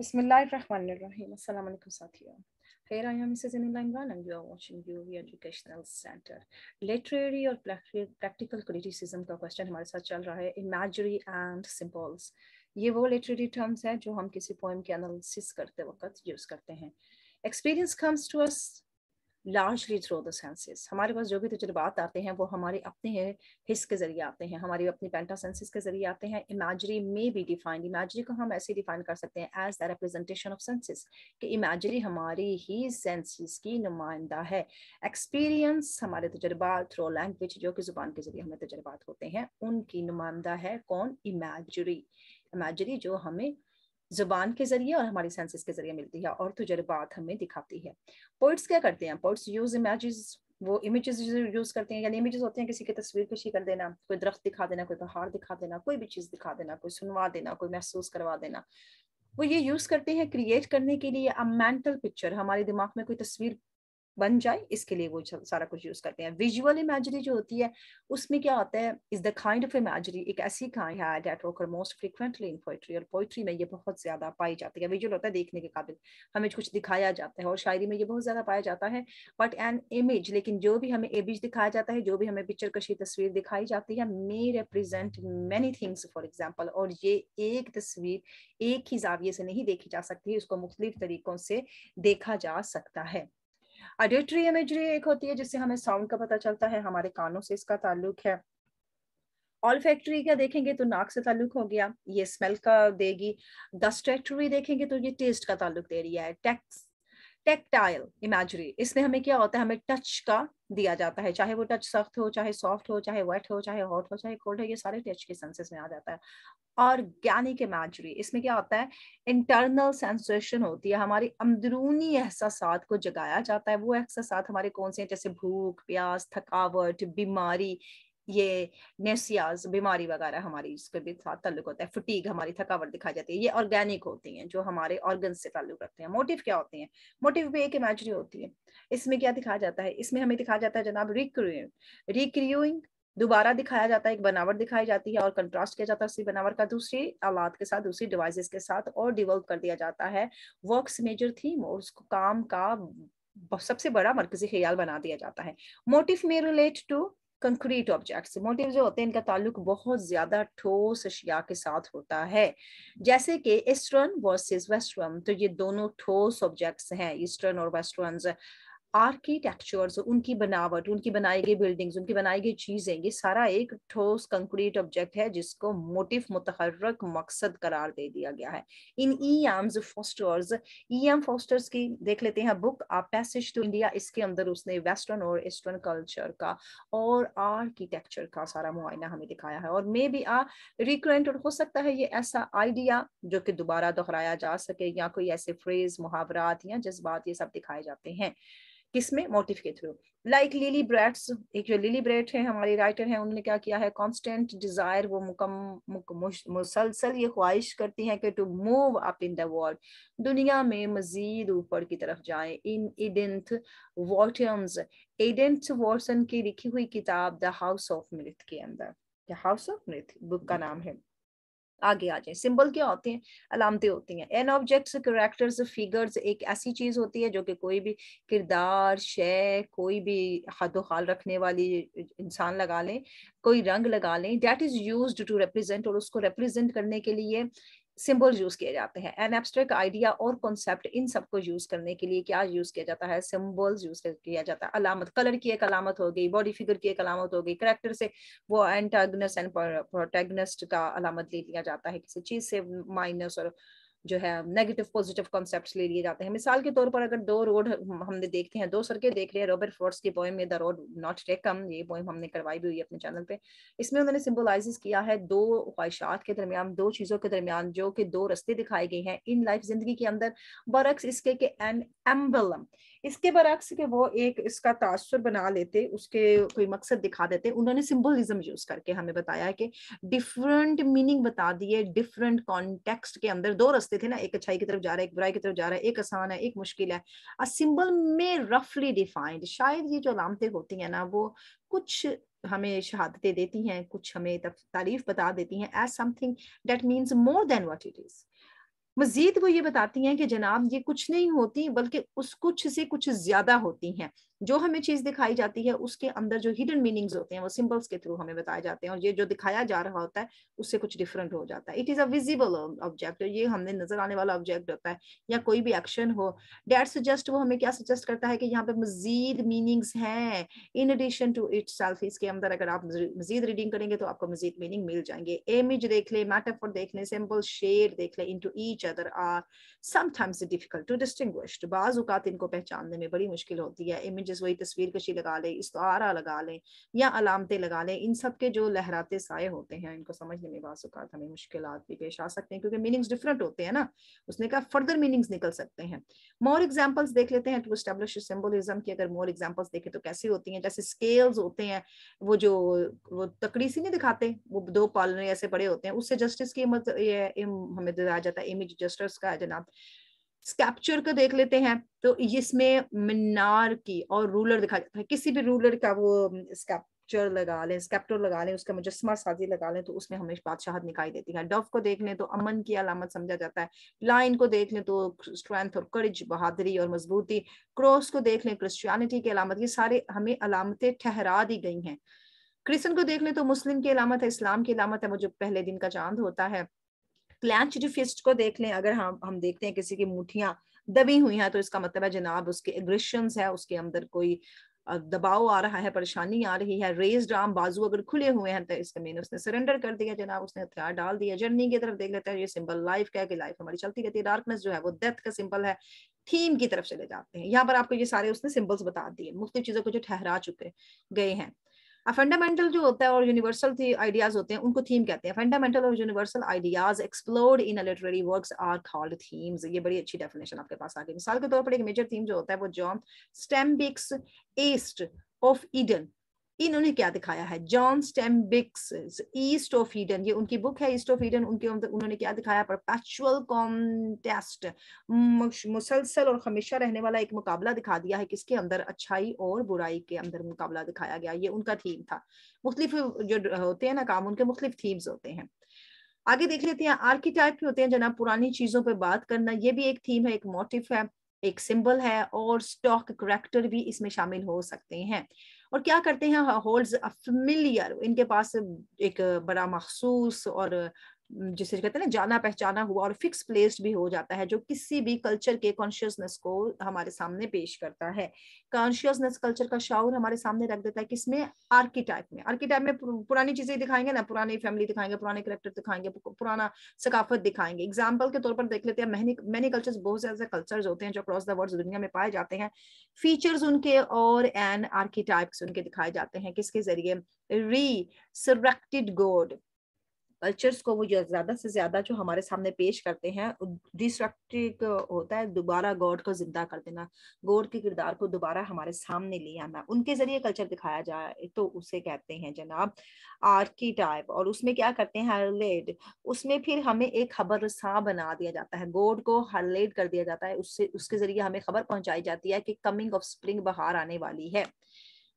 Bismillahirrahmanirrahim. Assalamu alaikum Satya. Here I am Mrs. Anila Imran and you are watching UV Educational Center. Literary और practical criticism का question हमारे साथ चल रहा है imagery and symbols. ये वो literary terms हैं जो हम किसी poem के analysis करते वक्त use करते हैं. Experience comes to us largely through the senses हमारे पास जो भी तजुर्बात आते हैं वो हमारे अपने हिस्स के जरिए आते हैं हमारी अपनी पेंटा सेंसेस के जरिए आते हैं इमेजरी में भी डिफाइंड इमेजरी को हम ऐसे डिफाइन कर सकते हैं as the representation of senses कि इमेजरी हमारी ही सेंसेस की नुमाइंदा है एक्सपीरियंस हमारे तजुर्बात थ्रो लैंग्वेज जो कि जुबान के जरिए हमें तजुर्बात होते हैं उनकी नुमाइंदा है कौन इमेजरी इमेजरी जो हमें जुबान के जरिए और हमारी सेंसेस के जरिए मिलती है और तजर्बात हमें दिखाती है पोइट्स क्या करते हैं पोइट्स यूज इमेजेस वो इमेजेस यूज करते हैं यानी इमेजेस होते हैं किसी की तस्वीर पेशी कर देना कोई दरख्त दिखा देना कोई पहाड़ दिखा देना कोई भी चीज़ दिखा देना कोई सुनवा देना कोई महसूस करवा देना वो ये यूज करते हैं क्रिएट करने के लिए अ मेंटल पिक्चर हमारे दिमाग में कोई तस्वीर बन जाए इसके लिए वो सारा कुछ यूज करते हैं विजुअल इमेजरी जो होती है उसमें क्या होता है is the kind of imagery एक ऐसी काइंड है that most frequently in poetry और पोइट्री में ये बहुत ज्यादा पाई जाती है विजुअल होता है देखने के काबिल हमें कुछ दिखाया जाता है और शायरी में ये बहुत ज्यादा पाया जाता है बट एन इमेज लेकिन जो भी हमें इमेज दिखाया जाता है जो भी हमें पिक्चर कशी तस्वीर दिखाई जाती है may represent many things for example और ये एक तस्वीर एक ही जाविये से नहीं देखी जा सकती उसको मुख्तलिफ तरीकों से देखा जा सकता है ऑडिटरी इमेजरी एक होती है जिससे हमें साउंड का पता चलता है हमारे कानों से इसका ताल्लुक है ऑल फैक्ट्री का देखेंगे तो नाक से ताल्लुक हो गया ये स्मेल का देगी फैक्ट्री देखेंगे तो ये टेस्ट का ताल्लुक दे रही है टैक्स टेक्टाइल इमेजरी इसमें हमें क्या होता है हमें टच का दिया जाता है चाहे वो टच सख्त हो चाहे सॉफ्ट हो चाहे वेट हो चाहे हॉट हो चाहे कोल्ड हो ये सारे टच के सेंसेस में आ जाता है ऑर्गेनिक इमेजरी इसमें क्या होता है इंटरनल सेंसेशन होती है हमारी अंदरूनी एहसास को जगाया जाता है वो एहसास हमारे कौन से हैं जैसे भूख प्यास थकावट बीमारी ये नेसियाज बीमारी वगैरह हमारी इसके भी साथ ताल्लुक होता है फटीक हमारी थकावट दिखाई जाती है ये ऑर्गेनिक होती हैं जो हमारे ऑर्गन से ताल्लुक रखते हैं मोटिव क्या होते हैं मोटिव भी एक इमेजरी होती है इसमें क्या दिखाया जाता है इसमें हमें दिखाया जाता है जनाब रिक्रूइंग रिक्रूइंग दोबारा दिखाया जाता है एक बनावट दिखाई जाती है और कंट्रास्ट किया जाता है उसी बनावट का दूसरी आलात के साथ दूसरी डिवाइसेस के साथ और डिवेल्प कर दिया जाता है वर्क्स मेजर थीम और उसको काम का सबसे बड़ा मरकजी ख्याल बना दिया जाता है मोटिव में relate to concrete objects motive जो होते हैं इनका ताल्लुक बहुत ज्यादा ठोस अशिया के साथ होता है जैसे कि ईस्टर्न वर्सेस वेस्टर्न तो ये दोनों ठोस ऑब्जेक्ट्स हैं ईस्टर्न और वेस्टर्न आर्किटेक्चर्स उनकी बनावट उनकी बनाई गई बिल्डिंग्स उनकी बनाई गई चीज़ें ये सारा एक ठोस कंक्रीट ऑब्जेक्ट है जिसको मोटिफ मुतहरक मकसद करार दे दिया गया है in E M Forster's E M Forster's की देख लेते हैं बुक आप पैसेज टू इंडिया इसके अंदर उसने वेस्टर्न और ईस्टर्न कल्चर का और आर्किटेक्चर का सारा मुआयना हमें दिखाया है और मे बी आ रिक्रेंट हो सकता है ये ऐसा आइडिया जो कि दोबारा दोहराया जा सके या कोई ऐसे फ्रेज मुहावरात या जज्बात ये सब दिखाए जाते हैं किसमें मोटिफ के थ्रू लाइक लिली ब्रैट्स एक जो लिली ब्रेट है हमारे राइटर हैं उन्होंने क्या किया है कॉन्स्टेंट डिजायर वो मुकम मुक, मुसलसल ये ख्वाहिश करती हैं कि to move up in the world दुनिया में मजीद ऊपर की तरफ जाए इन इडेंथ वॉटम्स एडेंथ वॉटसन की लिखी हुई किताब द हाउस ऑफ मृत के अंदर हाउस ऑफ मृत बुक का नाम है आगे आ जाए सिंबल क्या होते हैं अलामतें होती हैं एन ऑब्जेक्ट्स करेक्टर्स फिगर्स एक ऐसी चीज होती है जो कि कोई भी किरदार शय कोई भी हाथों हाल रखने वाली इंसान लगा लें कोई रंग लगा लें that is use to represent और उसको रिप्रेजेंट करने के लिए सिंबल्स यूज किए जाते हैं एन एब्स्ट्रैक्ट आइडिया और कॉन्सेप्ट इन सबको यूज करने के लिए क्या यूज किया जाता है सिंबल्स यूज किया जाता है अलामत कलर की एक अलामत हो गई बॉडी फिगर की एक अलामत हो गई करेक्टर से वो एंटागनिस्ट एंड प्रोटेगनस्ट का अलामत ले लिया जाता है किसी चीज से माइनस और जो है नेगेटिव पॉजिटिव कॉन्सेप्ट ले लिए जाते हैं मिसाल के तौर पर अगर दो रोड हमने देखते हैं दो सड़के देख रहे हैं रॉबर्ट फ्रॉड्स की पोएम में द रोड नॉट टेकम ये पोएम हमने करवाई भी हुई है अपने चैनल पे इसमें उन्होंने सिंबलाइज किया है दो ख्वाहिशात के दरमियान दो चीज़ों के दरमियान जो कि दो रस्ते दिखाई गए हैं इन लाइफ जिंदगी के अंदर बरक्स इसके एन एम्बलम इसके बरक्स के वो एक इसका तासर बना लेते उसके कोई मकसद दिखा देते उन्होंने सिम्बलिज्म यूज करके हमें बताया कि डिफरेंट मीनिंग बता दिए डिफरेंट कॉन्टेक्स्ट के अंदर दो रस्ते थे ना एक अच्छाई की तरफ जा रहा है एक बुराई की तरफ जा रहा है एक आसान है एक मुश्किल है अ सिंबल में रफली डिफाइंड शायद ये जो अलामतें होती हैं ना वो कुछ हमें शहादतें देती हैं कुछ हमें तारीफ बता देती हैं as something that means more than what it is मजीद वो ये बताती हैं कि जनाब ये कुछ नहीं होती बल्कि उस कुछ से कुछ ज्यादा होती हैं जो हमें चीज दिखाई जाती है उसके अंदर जो हिडन मीनिंग्स होते हैं वो सिंबल्स के थ्रू हमें बताए जाते हैं और ये जो दिखाया जा रहा होता है उससे कुछ डिफरेंट हो जाता है it is a visible object ये हमने नजर आने वाला ऑब्जेक्ट होता है या कोई भी एक्शन हो डेट सजेस्ट वो हमें क्या सजेस्ट करता है कि यहाँ पे मजीद मीनिंग्स हैं in addition to itself इसके अंदर अगर आप मजीद रीडिंग करेंगे तो आपको मजीद मीनिंग मिल जाएंगे इमेज देख ले फॉर देख ले सिंपल शेड देख ले to each other are sometimes difficult to distinguish बाज इनको पहचानने में बड़ी मुश्किल होती है इमेज इमेजेस वही तस्वीर कशी लगा लें इस्तारा लगा लें या अलामतें लगा लें इन सब के जो लहराते साए होते हैं इनको समझने में बाज़ात हमें मुश्किल भी पेश आ सकते हैं क्योंकि मीनिंग्स डिफरेंट होते हैं ना उसने कहा फर्दर मीनिंग्स निकल सकते हैं मोर एग्जाम्पल्स देख लेते हैं टू स्टेब्लिश सिम्बोलिज्म की अगर मोर एग्जाम्पल्स देखें तो कैसे होती हैं जैसे स्केल्स होते हैं वो जो वो तकड़ी सी नहीं दिखाते वो दो पालने ऐसे बड़े होते हैं उससे जस्टिस की हमें दिलाया जाता है इमेज जस्टिस का जनाब स्कैप्चर का देख लेते हैं तो इसमें मीनार की और रूलर दिखा जाता है किसी भी रूलर का वो स्कैप्चर लगा लें स्कैप्टर लगा लें उसका मुजस्मा साजी लगा लें तो उसमें हमेशा बादशाह दिखाई देती है डफ को देख लें तो अमन की अलामत समझा जाता है लाइन को देख लें तो स्ट्रेंथ और करज बहादरी और मजबूती क्रॉस को देख लें क्रिश्चियनिटी की अलामत ये सारे हमें अलामतें ठहरा दी गई हैं क्रिश्चन को देख लें तो मुस्लिम की अलामत है इस्लाम की अलामत है वो जो पहले दिन का चांद होता है जो फिस्ट को देख लें अगर हम हम देखते हैं किसी की मुठियां दबी हुई हैं तो इसका मतलब है जनाब उसके एग्रेशन है उसके अंदर कोई दबाव आ रहा है परेशानी आ रही है रेस्ड आर्म बाजू अगर खुले हुए हैं तो इसका मेन उसने सरेंडर कर दिया जनाब उसने हथियार डाल दिया जर्नी की तरफ देख लेते हैं ये सिंबल लाइफ का है कि लाइफ हमारी चलती रहती है डार्कनेस जो है वो डेथ का सिंबल है थीम की तरफ चले जाते हैं यहाँ पर आपको ये सारे उसने सिंबल्स बता दिए मुख्तु चीजों को जो ठहरा चुके गए हैं फंडामेंटल जो होता है और यूनिवर्सल आइडियाज होते हैं उनको थीम कहते हैं फंडामेंटल और universal ideas explored in literary works are called themes ये बड़ी अच्छी डेफिनेशन आपके पास आ गई मिसाल के तौर पर एक मेजर थीम जो होता है वो John Steinbeck's East of Eden इन्होंने क्या दिखाया है John Steinbeck's East of Eden ये उनकी बुक है ईस्ट ऑफ ईडन उनके उन्होंने क्या दिखाया परपैचुअल कॉन्टेस्ट मुसलसल और हमेशा रहने वाला एक मुकाबला दिखा दिया है किसके अंदर अच्छाई और बुराई के अंदर मुकाबला दिखाया गया ये उनका थीम था मुख्तलिफ जो होते हैं ना काम उनके मुख्तलिफ थीम्स होते हैं आगे देख लेते हैं आर्किटाइप भी होते हैं जना पुरानी चीजों पर बात करना ये भी एक थीम है एक मोटिव है एक सिंबल है और स्टॉक करेक्टर भी इसमें शामिल हो सकते हैं और क्या करते हैं होल्ड्स अ फेमिलियर इनके पास एक बड़ा मखसूस और जिसे कहते हैं ना जाना पहचाना हुआ और फिक्स प्लेस्ड भी हो जाता है जो किसी भी कल्चर के कॉन्शियसनेस को हमारे सामने पेश करता है कॉन्शियसनेस कल्चर का शाउर हमारे सामने रख देता है किसमें आर्किटाइप में आर्किटाइप में पुरानी चीजें दिखाएंगे ना पुरानी फैमिली दिखाएंगे पुराने करेक्टर दिखाएंगे पुराना सकाफत दिखाएंगे एग्जाम्पल के तौर पर देख लेते हैं मैनी मैनी कल्चर बहुत ज्यादा कल्चर होते हैं जो अक्रॉस द वर्ल्ड दुनिया में पाए जाते हैं फीचर्स उनके और एन आर्किटाइप्स उनके दिखाए जाते हैं किसके जरिए री सरेक्टेड गोड कल्चर्स को वो ज्यादा से ज्यादा जो हमारे सामने पेश करते हैं डिस्ट्रक्टिव होता है दोबारा गॉड को जिंदा कर देना गॉड के किरदार को दोबारा हमारे सामने ले आना उनके जरिए कल्चर दिखाया जाए तो उसे कहते हैं जनाब आर्की टाइप और उसमें क्या करते हैं हरलेड उसमें फिर हमें एक खबर सा बना दिया जाता है गॉड को हरलेड कर दिया जाता है उससे उसके जरिए हमें खबर पहुंचाई जाती है कि कमिंग ऑफ स्प्रिंग बाहर आने वाली है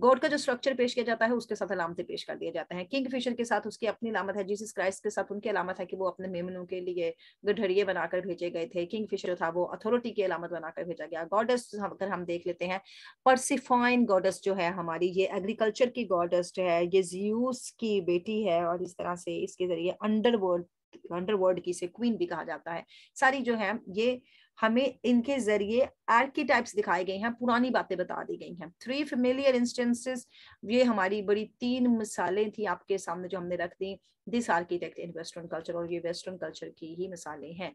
गॉड का जो स्ट्रक्चर पेश किया जाता है उसके साथ अलामते पेश कर दिए जाते हैं किंग फिशर के साथ उसकी अपनी अलामत है जीसस क्राइस्ट के साथ उनकी अलामत है कि वो अपने मेमनों के लिए गठरिये बनाकर भेजे गए थे किंग फिशर था वो अथॉरिटी की अलामत बनाकर भेजा गया गॉडस अगर हम देख लेते हैं परसिफाइन गॉडस जो है हमारी ये एग्रीकल्चर की गॉडस है ये जियूस की बेटी है और इस तरह से इसके जरिए अंडर वर्ल्ड अंडरवर्ल्ड की से क्वीन भी कहा जाता है सारी जो है ये हमें इनके जरिए आर्किटाइप्स दिखाए गए हैं पुरानी बातें बता दी गई हैं थ्री फेमिलियर इंस्टेंसेस ये हमारी बड़ी तीन मिसालें थी आपके सामने जो हमने रख दी this architect in western culture और ये वेस्टर्न कल्चर की ही मिसालें हैं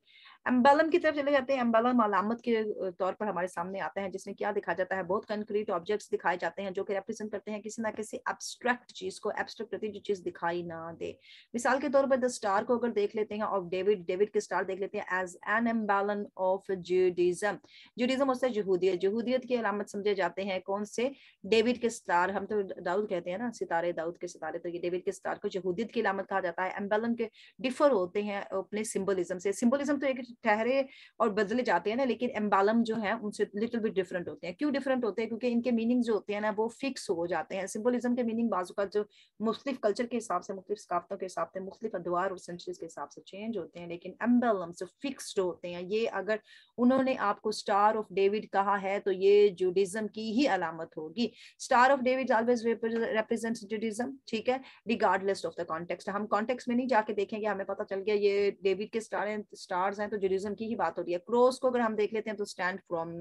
एम्बेलम की तरफ चले जाते हैं एम्बेलम अलामत के तौर पर हमारे सामने आता है जिसमें क्या दिखाया जाता है बहुत कंक्रीट ऑब्जेक्ट्स दिखाए जाते हैं जो कि रिप्रेजेंट करते हैं किसी ना किसी एब्स्ट्रैक्ट चीज को एब्स्ट्रैक्ट करती जो चीज दिखाई ना दे मिसाल के तौर पर द स्टार को अगर देख लेते हैं और डेविड डेविड के स्टार देख लेते हैं as an emblem of Judaism Judaism Judaism होता है जहूदियत जहूदियत की अलामत समझे जाते हैं कौन से डेविड के सितार हम तो दाऊद कहते हैं ना सितारे दाऊद के सितारे तो ये डेविड के सितार को जहूदियत की अलामत कहा जाता है एम्बेलन के डिफर होते हैं अपने सिम्बोलिज्म से सिम्बोलिज्म तो एक ठहरे और बदले जाते हैं ना लेकिन एम्बालम जो है उनसे लिटिल भी डिफरेंट होते हैं क्यों डिफरेंट होते हैं क्योंकि इनके मीनिंग जो होते हैं ना वो फिक्स हो जाते हैं सिम्बोलिज्म के मीनिंग बाजू का जो मुख्तलिफ कल्चर के हिसाब से मुख्तु सकाफतों के हिसाब से मुख्तु अदवार और सेंचुरीज के हिसाब से चेंज होते हैं लेकिन एम्बेलम से फिक्सड होते हैं ये अगर उन्होंने आपको स्टार और डेविड कहा है तो ये जुडिज्म की ही अलामत होगी star of David always represents Judaism ठीक है रिगार्डलेस ऑफ द कॉन्टेक्स्ट हम कॉन्टेक्स में नहीं जाके देखेंगे हमें पता चल गया ये डेविड के स्टार स्टार्स हैं तो जुडिज्म की ही बात हो रही है क्रॉस को अगर हम देख लेते हैं तो stand from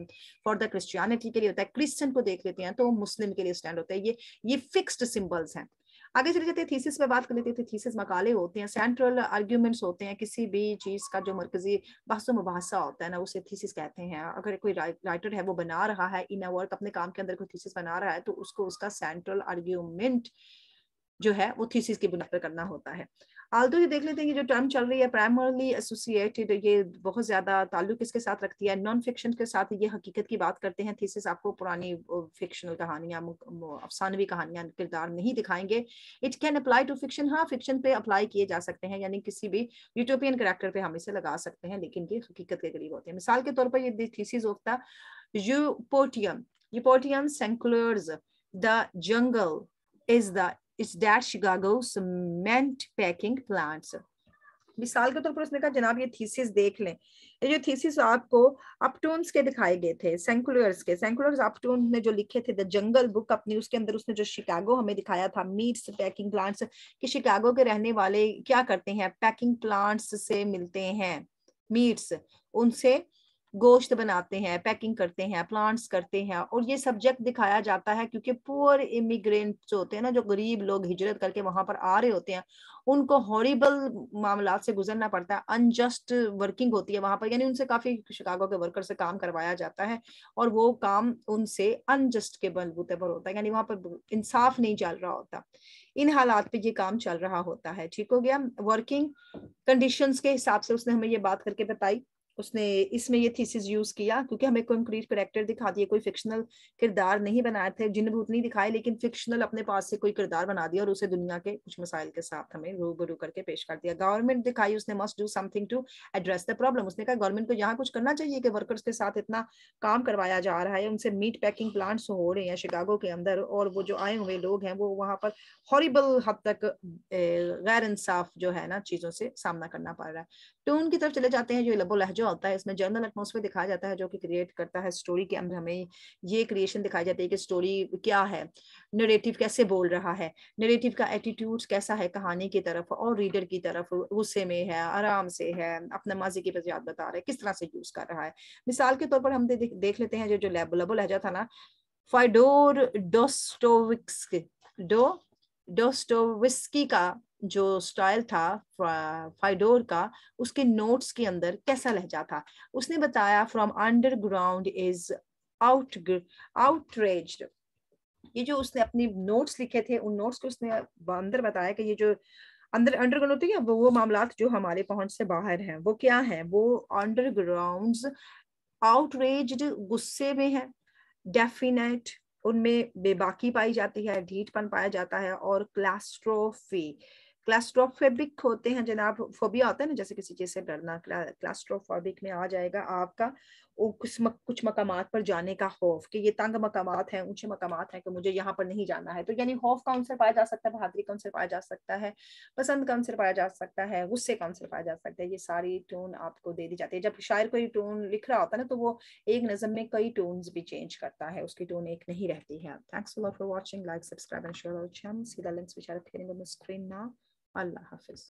for the Christianity के लिए होता है क्रिश्चियन को देख लेते हैं तो मुस्लिम के लिए स्टैंड होता है ये ये फिक्सड सिम्बल्स हैं आगे चले जाते हैं थीसिस पे बात कर लेते थे थीसिस तो मकाले होते हैं सेंट्रल आर्ग्यूमेंट्स होते हैं किसी भी चीज़ का जो मरकजी बहसो मुबासा होता है ना उसे थीसिस कहते हैं अगर कोई राइटर है वो बना रहा है इन अवर्क वर्क अपने काम के अंदर कोई थीसिस बना रहा है तो उसको उसका सेंट्रल आर्ग्यूमेंट जो है वो थीसिस की बुनियाद पर करना होता है आल्दो ये देख लेते हैं कि जो टर्म चल रही है प्राइमरली एसोसिएटेड ये बहुत ज्यादा ताल्लुक इसके साथ रखती है नॉन फिक्शन के साथ ये हकीकत की बात करते हैं थीसिस आपको पुरानी फिक्शनल कहानियां अफसानवी कहानियां किरदार नहीं दिखाएंगे it can apply to fiction हाँ फिक्शन पे अप्लाई किए जा सकते हैं यानी किसी भी यूटोपियन करेक्टर पे हम इसे लगा सकते हैं लेकिन ये हकीकत के करीब होते हैं मिसाल के तौर पर ये thesis of the Upton Upton Sinclair's the jungle is the is that Chicago cement packing plants. मिसाल के तौर तो पर उसने कहा जनाब ये थीसिस देख लें ये जो थीसिस आपको अपटून्स के दिखाए गए थे सेंकुलर्स के सेंकुलर्स अपटून ने जो लिखे थे द जंगल बुक अपनी उसके अंदर उसने जो शिकागो हमें दिखाया था मीट्स पैकिंग प्लांट्स कि शिकागो के रहने वाले क्या करते हैं पैकिंग प्लांट्स से मिलते हैं मीट्स उनसे गोश्त बनाते हैं पैकिंग करते हैं प्लांट्स करते हैं और ये सब्जेक्ट दिखाया जाता है क्योंकि पुअर इमिग्रेंट जो होते हैं ना जो गरीब लोग हिजरत करके वहां पर आ रहे होते हैं उनको हॉरिबल मामला से गुजरना पड़ता है अनजस्ट वर्किंग होती है वहां पर यानी उनसे काफी शिकागो के वर्कर से काम करवाया जाता है और वो काम उनसे अनजस्ट के बलबूते पर होता है यानी वहां पर इंसाफ नहीं चल रहा होता इन हालात पे ये काम चल रहा होता है ठीक हो गया वर्किंग कंडीशंस के हिसाब से उसने हमें ये बात करके बताई उसने इसमें ये थीसिस यूज किया क्योंकि हमें कंक्रीट करेक्टर दिखा दिए कोई फिक्शनल किरदार नहीं बनाए थे जिन भूत नहीं दिखाए लेकिन फिक्शनल अपने पास से कोई किरदार बना दिया और उसे दुनिया के कुछ मसाइल के साथ हमें रूबरू करके पेश कर दिया गवर्नमेंट दिखाई उसने must do something to address the problem उसने कहा गवर्नमेंट को यहाँ कुछ करना चाहिए कि वर्कर्स के साथ इतना काम करवाया जा रहा है उनसे मीट पैकिंग प्लांट्स हो रहे हैं शिकागो के अंदर और वो जो आए हुए लोग हैं वो वहाँ पर हॉरिबल हद तक गैर इंसाफ जो है ना चीजों से सामना करना पड़ रहा है टोन तो की तरफ चले जाते हैं जो लबो लहजा होता है इसमें जर्नल एटमोसफेयर दिखाया जाता है जो कि क्रिएट करता है स्टोरी के अंदर हमें ये क्रिएशन दिखाई जाती है कि स्टोरी क्या है नरेटिव कैसे बोल रहा है नरेटिव का एटीट्यूड कैसा है कहानी की तरफ और रीडर की तरफ गुस्से में है आराम से है अपना माजी की बजाय बता रहा है किस तरह से यूज कर रहा है मिसाल के तौर पर हम दे, देख लेते हैं जो जो लेबो लबो लहजा था ना फाइडोर डोस्टोविक्स डो डोस्टोविस्की का जो स्टाइल था फाइडोर का उसके नोट्स के अंदर कैसा लहजा था उसने बताया from underground is out outrage ये जो उसने अपने नोट्स लिखे थे उन नोट्स को उसने अंदर बताया कि ये जो अंदर अंडरग्राउंड होते हैं वो वो मामला जो हमारे पहुंच से बाहर हैं वो क्या हैं वो अंडरग्राउंड आउटरेज गुस्से में है डेफिनेट उनमें बेबाकी पाई जाती है ढीठपन पाया जाता है और क्लास्ट्रोफी क्लास्ट्रोफेबिक होते हैं जनाब फोबिया होता है ना जैसे किसी चीज से डरना क्लास्ट्रोफोबिक में आ जाएगा आपका वो कुछ मक, कुछ मकाम पर जाने का खौफ कि ये तंग मकाम है ऊंचे मकाम है कि मुझे यहाँ पर नहीं जाना है तो यानी खौफ का आंसर पाया जा सकता है बहादरी का आंसर पाया जा सकता है पसंद का आंसर पाया जा सकता है गुस्से का आंसर पाया जा सकता है ये सारी टोन आपको दे दी जाती है जब शायर कोई टोन लिख रहा होता है ना तो वो एक नजम में कई टोन भी चेंज करता है उसकी टोन एक नहीं रहती है thanks for watching like subscribe and share और channel see the links which هلا حافظ